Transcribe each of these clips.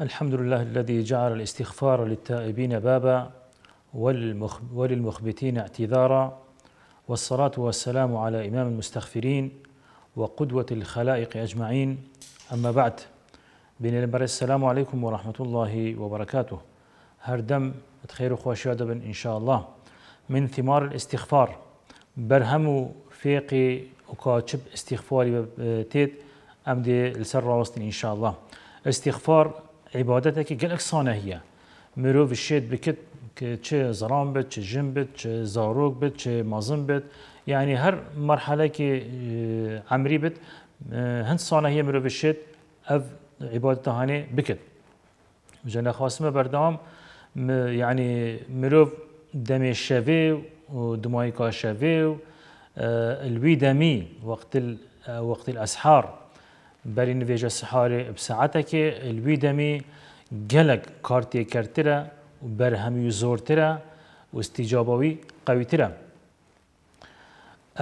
الحمد لله الذي جعل الاستغفار للتائبين بابا وللمخبتين اعتذارا والصلاة والسلام على إمام المستغفرين وقدوة الخلائق أجمعين أما بعد بنلمر السلام عليكم ورحمة الله وبركاته هردم تخير خوش دبن إن شاء الله من ثمار الاستغفار برهم فيقي وكاتب استغفاري تيت أمدي لسر راوستين إن شاء الله استغفار عبادتك قل اكسانه هي مروف الشيد بكت كي زرام بت كي جيم بت كي زاروك بت كي مازم بت يعني هر مرحله اه، كي عمري بت هند اه، سانه هي مروف الشيد اف عبادته هاني بكت جنا خاصه بردام يعني مروف دمي الشافي اه، ودمايكا الشافي الوي دمي وقت وقت الاسحار بەرین نوێژە سەحارێ سعاتێکێ لوی دەمی gelek kartêkertir e û berhemî zortir e û stîcabawî qewîtir e.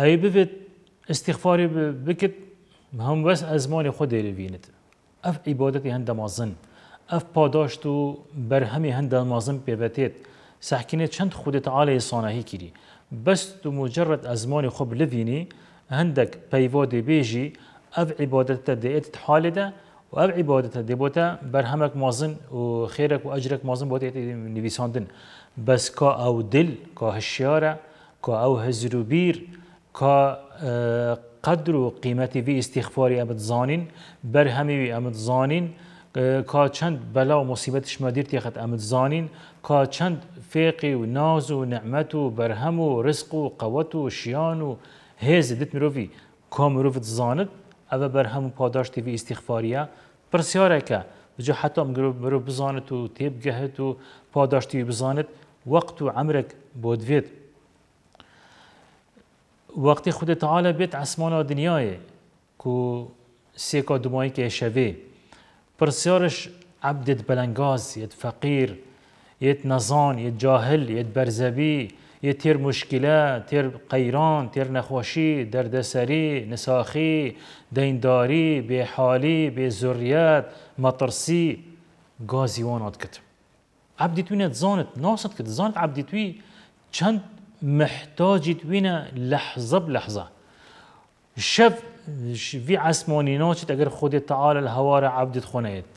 Ey bivê istixfarê bikit hem wes ezmanê xwe dêrivînit. Ev îbadetê hendemazin. Ev padaşt û berhemî hendemazin pêvetêt sehkinê çend xudê alê sanehî kirî. Best û mucerret ezmanê xwe bilivînî, hindek peyva dêbêjî ئەف عیبۆدەتە دێت حالێدا و ئەف عیبۆدەتە دێبۆتە بەرهەمێک مازن و خێرەك و ئەجرێک مازن بۆ دێت نویساندن بەس کا ئەو دل کا هەشیارە کا او هەزر و قدر و قیمەتی وی استیخفاری ئەمت زانین بەرهەمیوی ئەمت زانین کا چەند بەلا و مصیبەتشمە دیر تێخت ئەمت زانین کا چەند فێقی و ناز و نعمەت و بەرهەم و ڕسق و قەوەت و شیان و هێز دت مرۆڤی کۆ مرۆڤت زانت ئەوە بەرهەم و پاداشتیوی ئیسیخفاریە که بجا حتا مرۆ بزانت و گهت و پاداشتی بزانت وقت و ئەمرێک بۆ وقتی خود تعالی بیت عصمان و دنیای کو سێکا دومایکە شەوێ پرسیارش عبدت بلنگاز یت فقیر یت نەزان یت جاهل یت برزبی یه تیر مشکله، تیر قیران، تیر نخوشی، دردسری، نساخی، دینداری، به حالی، به زوریت، مطرسی، گازی وانات کت. عبدی توی نه زانت، ناست کت، زانت عبدی توی چند محتاجی توی نه لحظه بلحظه. شف في عسماني نوشت اگر خودي تعالى الهوارة عبد خونيت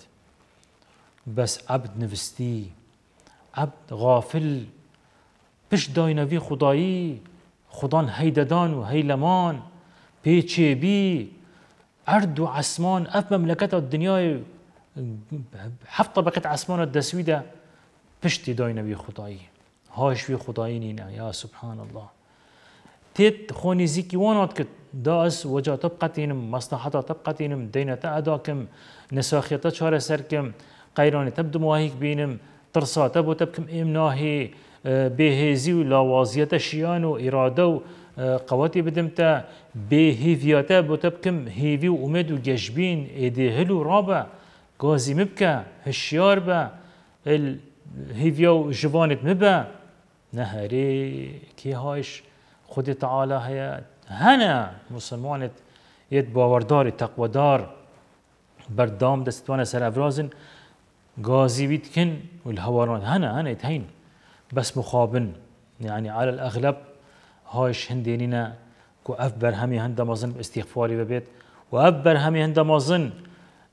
بس عبد نفستي عبد غافل پش داینوی خدایی خدان هیددان و پیچه بی ارد و عسمان ئەف مەملەکەتە دنیای هفت طبقت عسمانە دەسویدە پشتی داینەوی خودایی هاشوی خدایی نینە یا سبحان الله تێت خونی نزیکی وانات کرد داس مصلحتا تبقەتینم مەسنەحەتا تبقەتینم دەینەتە ئەداکەم نەساخیەتە چارەسەرکەم قەیرانی تبدو واهیک بینم ترساتە تبو تەبکەم ئێم ناهێ بهێزی و لاوازیەتە شیان و ئیرادە و اه، قوتی بدم تا بهیڤاتە بۆ تە بکەم هێوی و ئومێد و گەشتبین ئێدێهل و ڕابە گۆزی مبکە هشیار بە هیڤیا و ژوانت مبە نەهرێ کێهاش خودی تعاالە هەیە هەنە مسلمانت یەت باوەڕداری تەقوەدار بەردام دەستوانە سەرافرازن گازی و بس مخابن يعني على الأغلب هايش هندينينا كو أف برهمي هندا مظن باستغفاري ببيت وأف برهمي هندا مظن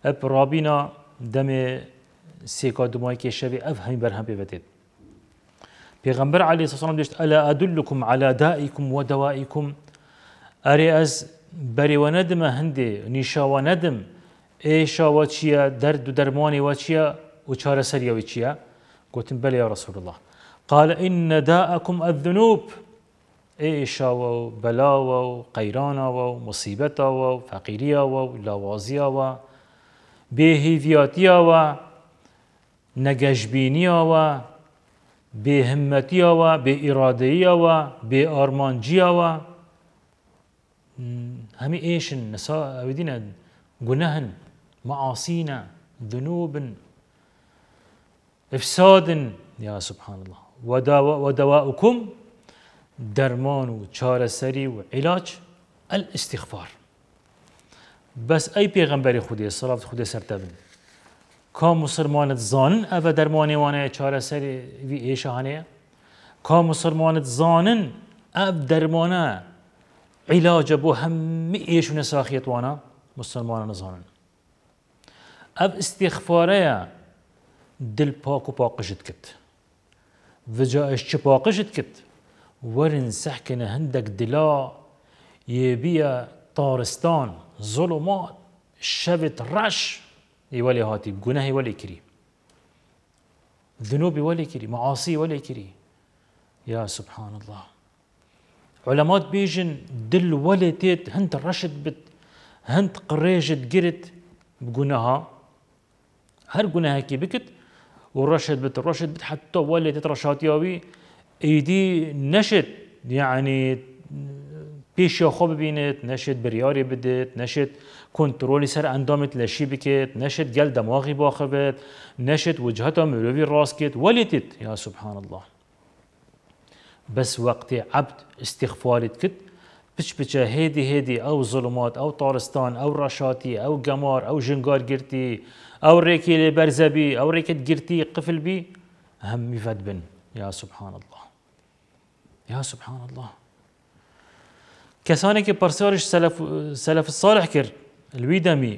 أب رابينا دم سيكا دماي كيشبي أف همي برهم ببيت پیغمبر علیه الصلاة والسلام دشت ألا أدلكم على دائكم ودوائكم أري أز بري وندم هندي نيشا وندم ايشا وچيا درد و درماني وچيا و چارە سەریەوەی چییە؟ گوتم بەلێ یا الله قال إن داءكم الذنوب إيشا وبلاوة وقيرانة ومصيبتة وفقيرية ولوازية وبيهيفياتية ونجشبينية بهمتية وبإرادية وبأرمانجية و همي إيشن النساء أودين جنهن معاصينا ذنوب إفساد يا سبحان الله ودواؤكم درمان سري وعلاج الاستغفار بس اي پیغمبر خودی صلوات خودی سر تبن کا مسلمانت زانن او درمان سري چارسری وی ایشانه كم مسلمانت زانن أب درمانه علاج بو هم ایشون ساخیت وانا مسلمانان زانن اب استغفاره دل پاک و جد کرد فجا اشتي باقشت كت ورن سحكن هندك دلا يبيا طارستان ظلمات شبت رش يولي هاتي بجناهي ولي كري ذنوبي ولي كري معاصي ولي كري يا سبحان الله علمات بيجن دل ولي تيت هند رشت بت هند قريجت قرت بقناها هر جناها كي بكت ورشد بت رشد بت حتى تترشات يابي ايدي نشد يعني بيش يا خوب بينت نشد برياري بدت نشد كنترول سر اندامت لشي بكت نشد جل دماغي باخبت نشد وجهته مروی راسكت ولتت يا سبحان الله بس وقت عبد استغفارت كت پچپچە هيدي هيدي او ظلمات او طارستان او رشاتي او قمار او ژنگار گرتی او ريكي لێ او ريكت ڕێکت قفل بي هم فەت بن یا سبحان الله یا سبحان الله کەسانێکی پرسیارش سلف ساڵح کرد لوی دەمی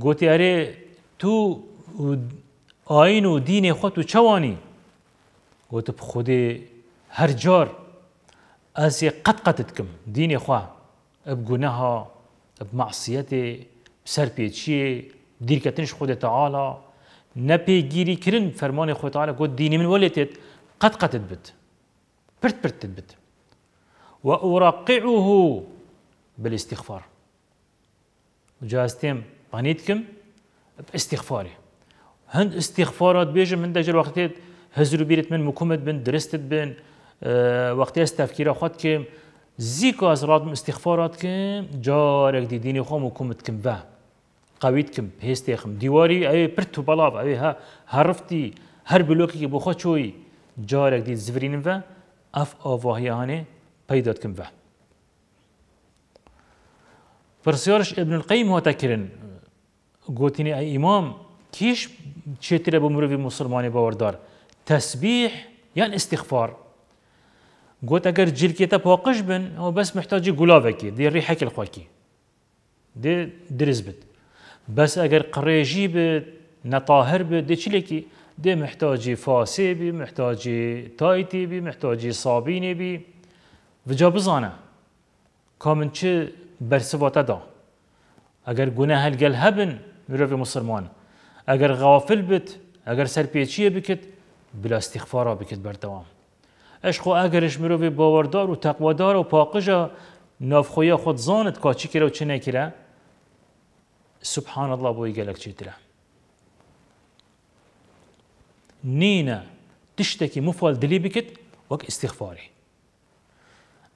گوتی اري تو ئاین و دینێ خود و چەوانی گوت خودێ هر جار أسي قد قتتكم ديني خوا بجناها بمعصيتي بسر بيتشي دير كتنش خود تعالى نبي جيري كرن فرمان خود تعالى قد ديني من ولتت قد قتت بت برت برت تبت وأراقعه بالاستغفار جاستم بانيتكم باستغفاري هند استغفارات بيجم هند دجل وقتت هزرو بيرت من مكومت بن درستت بن وقتی از تفکیر خود که زیک از رادم استخبارات که جارک دی دینی خوام و کمت کم و قوید کم هست خم دیواری ای پرتو بلاف ای ها هرفتی هر بلوکی که بخواد شوی جارک دی زفرین و اف آواهیانه پیدات کم و پرسیارش ابن القیم ها تکرن گوتینی ای امام کیش چطور به مروی مسلمان باوردار تسبیح یا استغفار قلت اگر جلكيتا بوقش بن هو بس محتاجي قلافكي دي ريحك الخواكي دي درزبت بس اگر قريجي بت نطاهر بت دي چلكي دي محتاجي فاسي بي محتاجي تايتي بي محتاجي صابيني بي وجا بزانا كامن چه برسواتا دا اگر گناه هلگل هبن مروف مسلمان اگر غافل بت اگر سرپیچیه بكت بلا استغفارا بكت بردوام اشخو اگرش مرو به باوردار و تقوادار و پاقجا نافخوی خود زانت کا چی کرا و چی نکرا سبحان الله بوی گلک چی تره نینا تشتکی مفال دلی بکت وک استغفاری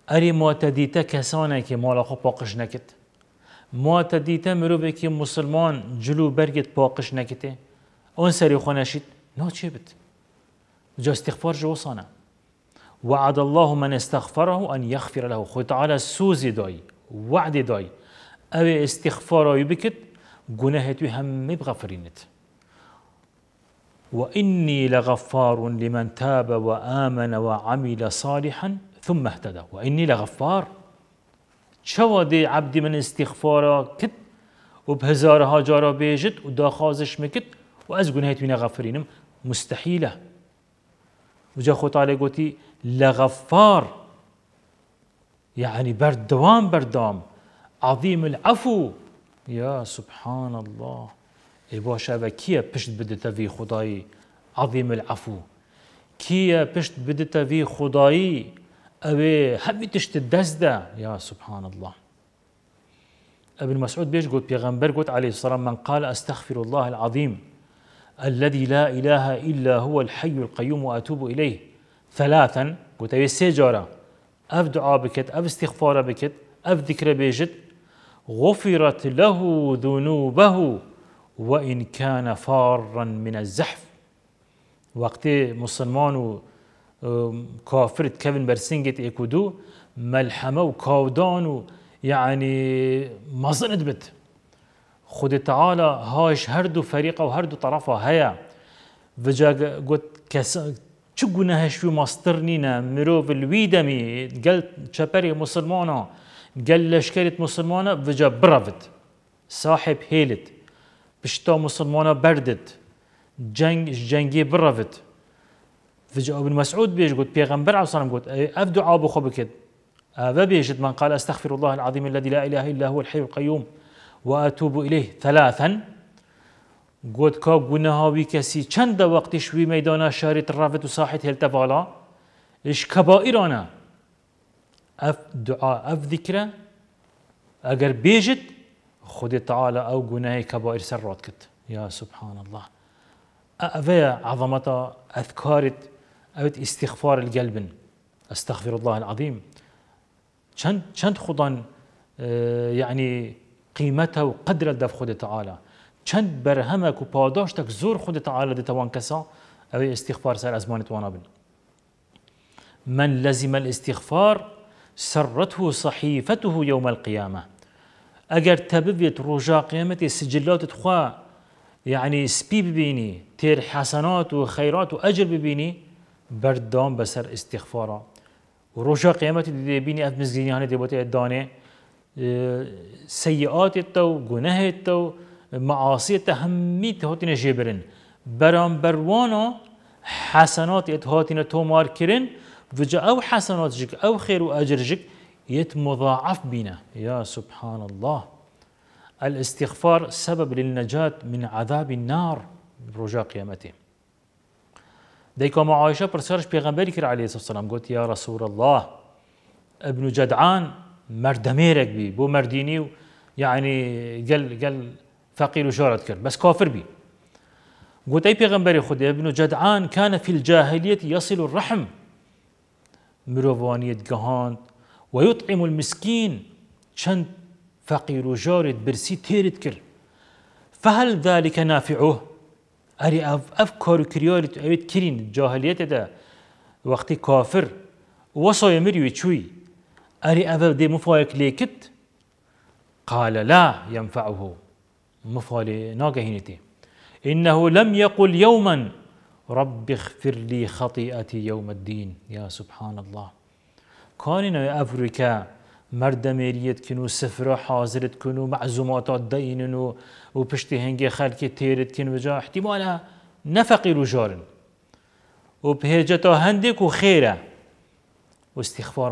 اری ما تدیتا کسانه که مالا خو پاقش نکت ما تدیتا مروبه که مسلمان جلو برگت پاقش نکته اون سری خونشید نا چه بد جا استغفار جو سانه وعد الله من استغفره أن يغفر له خو تعالى سوزي داي وعد داي أو استغفاره يبكت گناهت هم بغفرينت وإني لغفار لمن تاب وآمن وعمل صالحا ثم اهتدى وإني لغفار شو دي عبدي من استغفارا كت وبهزارها جارا بيجت وداخازش مكت وأز گناهت من غفرينم مستحيله وجا خوت گوتی قوتي لغفار يعني بردوام بردوام عظيم العفو يا سبحان الله اي بو شابه كي بشت بدتا في خداي عظيم العفو كي بشت بدتا في خداي أبي حبي تشت دەستدا يا سبحان الله ابن مسعود بيش قلت بيغمبر قلت عليه الصلاة من قال أستغفر الله العظيم الذي لا إله إلا هو الحي القيوم وأتوب إليه ثلاثا قلت أبي سيجارة أف دعاء بكت أف استغفار بكت أف ذكر بيجت غفرت له ذنوبه وإن كان فارا من الزحف وقت مسلمان كافر كفن برسنجت إيكودو ملحمة وكاودان يعني ما ظنت بت خود تعالى هاش هر دو فریق و هر دو طرف هیا و جا گوت کس چه گناهش و ماستر نینا مرو و الویدمی گل چپری مسلمانا گل لشکریت مسلمانا و جا برافت صاحب هیلت بشتا مسلمانا بردت جنگ جنگی برافت و جا ابن مسعود بیش گوت پیغمبر علیه السلام گوت اف دعا بخو بکد و بیشت من قال استغفر الله العظیم الذي لا اله الا هو الحي القيوم وأتوب إليه ثلاثا قد كا قناها ويكسي چند وقت شوي ميدانا شاري ترافت وصاحت هل تبالا إش كبائرانا أف دعاء أف ذكرى أجر بيجت خد تعالى أو قناه كبائر سرات كت يا سبحان الله أفيا عظمة أذكارت أو استغفار القلب أستغفر الله العظيم چند چند خدان يعني قیمەتە وقدر الدف دەف تعالى تعاالە چەند بەرهەمەک زور خود تعالى دي توان كسا أو استغفار سأل أزمان توانا بن من لزم الاستغفار سرته صحيفته يوم القيامة ئەگەر تەببێت ڕۆژا قیامەتی سجلات خوا يعني سپی ببینی تير حسنات و خەیرات و ئەجر ببینی بەردام بەسەر دي بيني أف مزجيني هاني دي بوتي دانێ آه، سيئات التو جناه التو معاصي تا هاتين جبرن برام بروانا حسنات هاتین تومار كرن وجا او حسنات جك او خير واجر جك يتمضاعف بنا يا سبحان الله الاستغفار سبب للنجاة من عذاب النار رجاء قيامته ديكو مع عائشة برسارش بيغمبري كر عليه الصلاة والسلام قلت يا رسول الله ابن جدعان مردميرك بي بو مرديني يعني قال قال فقير وشورت كان بس كافر بي قلت اي گوتەی پێغمبەری ابن جدعان كان في الجاهلية يصل الرحم مرۆڤوانیت گەهاند ويطعم المسكين شن فقير وشورت برسي تيرت كر فهل ذلك نافعه أري أفكار ئەف أويت كرين الجاهلية ده وقت كافر وصو يمر چووی ئەری ئەڤە دێ مفۆیەک لێکت قال لا ينفعه مفۆلی ناقهينتي إنه لم يقل يوما رب اغفر لي خطيئتي يوم الدين يا سبحان الله كان أفريكا مرد ميريت كنو سفر حازرت كنو معزومات مەعزوماتات دەینن و و پشتی هەنگی خەلکی تێرت کن وجا احتیمالە نەفەقیر و ژۆرن و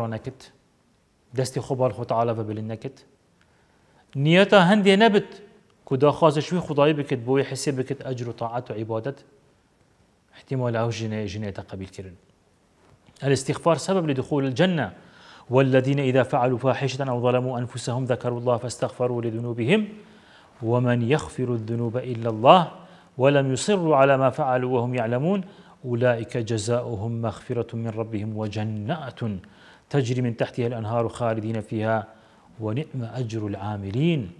و و دستی دەستی خۆ بەخۆتەعاە بە نکت نیتا هندی هەندێ نەبت کو وی خدای بکت بوی حسێ بکت اجر و طاعت و عبادت احتمال او ئەو ژنەیە ژنێتە قبیلکردن الاستغفار سبب لدخول الجنة والذين إذا فعلوا فاحشة أو ظلموا أنفسهم ذكروا الله فاستغفروا لذنوبهم ومن يغفر الذنوب إلا الله ولم يصروا على ما فعلوا وهم يعلمون أولئك جزاؤهم مغفرة من ربهم وجنات تجري من تحتها الأنهار خالدين فيها ونعم أجر العاملين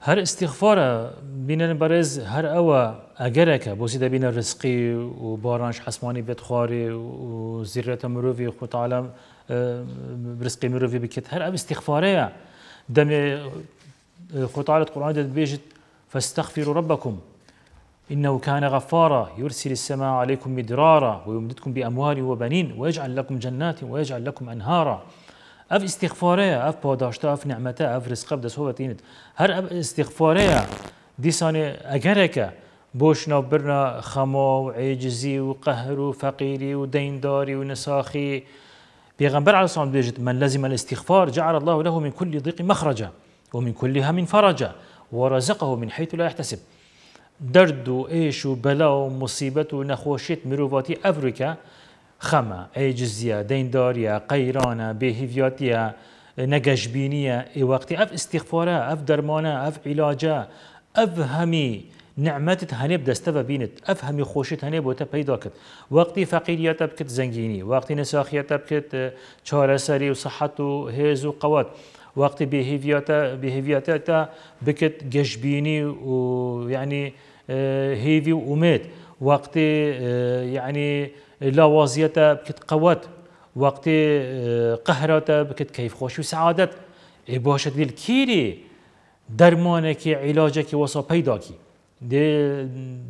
هر استغفار بين البرز هر أوى أجرك بوسيدة بين الرزقي وبارانش و بيتخاري وزيرة مروفي خاری و آه، زیرت مروفي خود عالم برزقي مروفي بکت هر أوى استغفاريا دم آه، خود عالت قرآن بيجت فاستغفروا ربكم إنه كان غفارا يرسل السماء عليكم مدرارا ويمددكم بأموال وبنين ويجعل لكم جنات ويجعل لكم أنهارا أف استغفاريا أف بوداشتا أف نعمتا أف رزقا بدس هو تينت هر أف استغفاريا ديساني أجرك بوشنا برنا خمو وعجزي وقهر وفقيري ودينداري ونساخي بيغنبر على الصلاة والسلام من لزم الاستغفار جعل الله له من كل ضيق مخرجا ومن كل هم فرجا ورزقه من حيث لا يحتسب دەرد و ئێش و بەلا و مصیبەت و نەخۆشیت مرۆڤاتی ئەفریکا خەمە ئەیجزیە دەینداریە قەیرانە بێهیڤاتیە نەگەشببینیە ئێوەختی ئەف اف ئەف اف ئەف عیلاجە ئەف هەمی نعمتت هەنێ دەستەوە بینت ئەف هەمی خۆشیت هەنێ بۆتە پەیدا کرد وەقتی فەقیریەتە بکرد زەنگینی وەقتی نەساخیەتە بکرد آه، چارەسەری و وقت بهيفياتا بهيفياتا بكت جشبيني ويعني هيفي وميت وقت يعني لا وازيتا بكت قوات وقت قهرتا بكت كيف خوش وسعادة إبوشت دي الكيري درمانك علاجك وصا بيداكي دي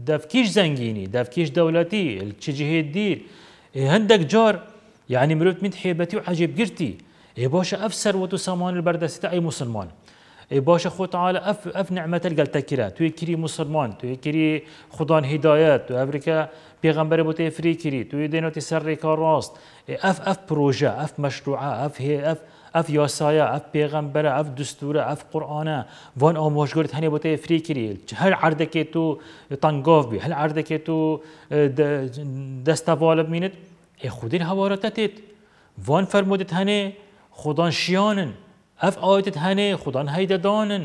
دفكيش زنجيني دفكيش دولتي التجهيد دير هندك جار يعني مروت من حيبتي وعجب قرتي إيه اي باشا اف ثروت سامان البردست اي مسلمان اي باشا خو تعالى اف اف نعمت القلتكرا تو كري مسلمان تو كري خدان هدايات تو افريكا پیغمبر بوتي فري تو دينو تسر راست إيه اف اف بروجا اف مشروع اف هي اف اف یاسایا اف پیغمبر اف دستور اف قرآنه وان آموزگارت هنی بوده فری کریل هل عرده که تو تنگاف بی هل عرده آه، که تو دستوالب مینید ای إيه خودین حوارتتید وان فرمودت هنی خودان شیانن اف آیتت هنه خودان هیده دانن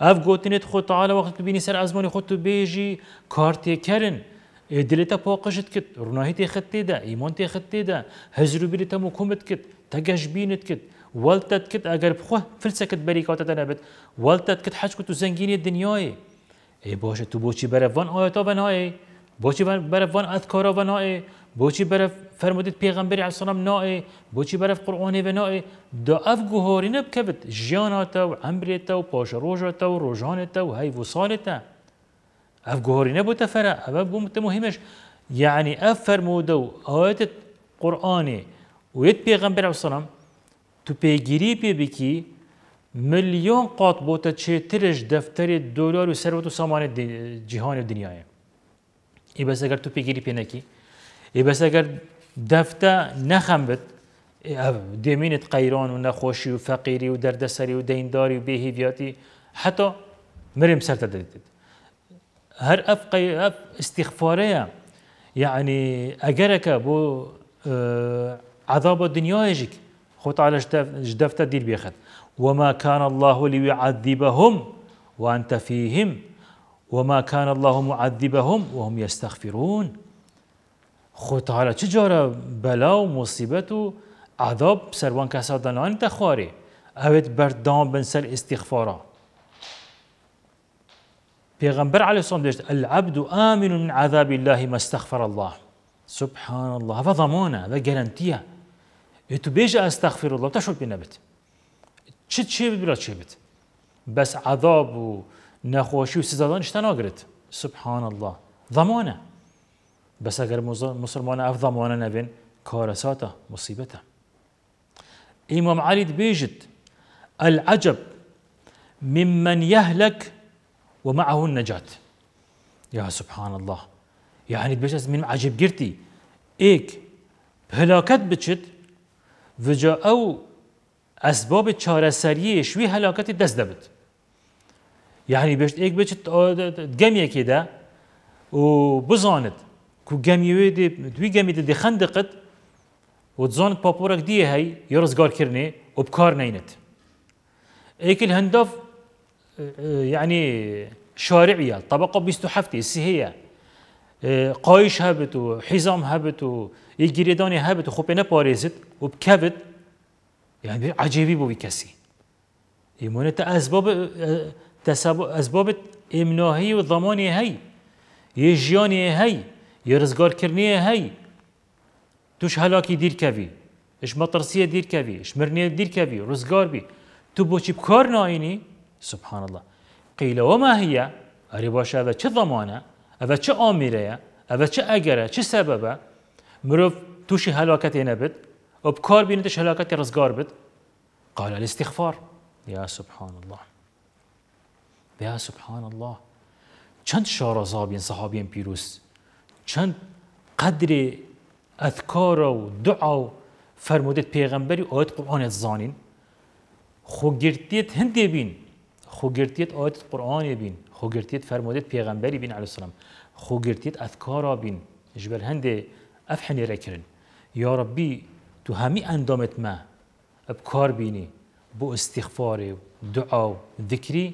اف گوتنت خود تعالی وقت بینی سر ازمان خود تو بیجی کارتی کرن دلتا پاقشت کت رناهی تی خطی ده ایمان تی خطی ده هزرو بیلتا مکومت کت تگش بینت کت والتت کت اگر کت بری بريكاتا تنبت والتت کت حج كتو زنگینی الدنياي ای باشه تو بوچي برفان آياتا ونائي بوچي برفان اذكارا ونائي بوچی بۆچی بەرف فەرمودت پێغمبری عسلام نائێ بۆچی بەرف قڕۆنێ بە نائێ دا ئەف نب بکەبت جیاناتا و ئەمرێتە و پاشە ڕۆژێتە و ڕۆژانێتە و هەی وسانێتە ئەف گوهۆرینە بۆتە فەرە ئەە بوومتە مهمش یعنی اف فرموده و قرآن و یت پیغمبر پێغمبەر عسلام تو پیگیری پی بکی مليون ملیۆن بوتا چه ترش دفتر دولار و سەرەوە و سامان جهان و دنیا دنیاە. بس اگر تو پیگیری پی نکی ای إيه، بس اگر دفتا نخم بد إيه، دیمینت قیران و نخوشی و فقیری و دردسری و دینداری و بهیویاتی حتی مریم سرت دادید هر اف, قي... أف استغفاره يعني اجرك بو آه، عذاب الدنيا يجيك خو تعالى جدفت دير بيخد وما كان الله ليعذبهم وانت فيهم وما كان الله معذبهم وهم يستغفرون خو تعالی چه جارا بلا و مصیبت و عذاب سروان کسا دنان تخواری اوید بردام بن سر استغفارا پیغمبر علیه السلام دیشت العبد آمن من عذاب الله ما استغفر الله سبحان الله هذا ضمانة هذا جارانتيا تو بيجا استغفر الله تشو بنبت چه چه بلا چه بت بس عذاب و نخوشی و سزادان اشتنا سبحان الله ضمانه بس اگر مسلمان افضا مانا نبين كارساتا مصيبتا امام علي بيجد العجب ممن يهلك ومعه النجاة يا سبحان الله يعني بيجد من عجب جرتي ايك هلاكت بتشد وجا او اسباب چارەسەریە شوی هەلاکەتی دەست دەبێت. یعنی بێشت ئێک بچێت گەمێکی دا و بزانت ku gemiye de dwi gemi de dixan diqit و تزان پاپورک دیه هی یا رزگار کرنه و بکار نینت ایکل هندف يعني شارعية طبقة بيستو حفتي سهية قايش هبت وحزام هبت ويجريداني هبت وخوبي نباريزت وبكبت يعني عجيبي بو بكسي يمونة أسباب أسباب إمناهي وضماني هي يجياني هي كرنية هاي توش هلاكي دير دیرکەوی اش مطرسية دير مەترسیە دیرکەوی شمرنیە دیرکەوی ڕزگاربی تو بۆچی بكار نايني سبحان الله قيل وما هي أري باشا هذا چ ضمانة هذا چه آميرة هذا چه ئەگەرە چه سببة مروف توش هەلاکەت نەبێت وبكار بي نتش هەلاکەتی ڕزگار بت قال الاستغفار يا سبحان الله يا سبحان الله چند شارە زابین سەحابیان پیرروست چند قدر اذکار و دعا و فرمودت پیغمبری آیت قرآن زانین خوگرتیت هندی بین خوگرتیت آیت قرآن بین خوگرتیت فرمودت پیغمبری بین علیه السلام خوگرتیت اذکارا بین جبل هندی افحنی رکرن یا ربی تو همی اندامت ما بکار بینی بو استغفار دعا و ذکری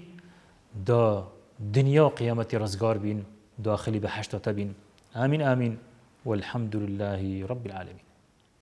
دا دنیا قیامت رزگار بین داخلی به هشتا بین آمين آمين والحمد لله رب العالمين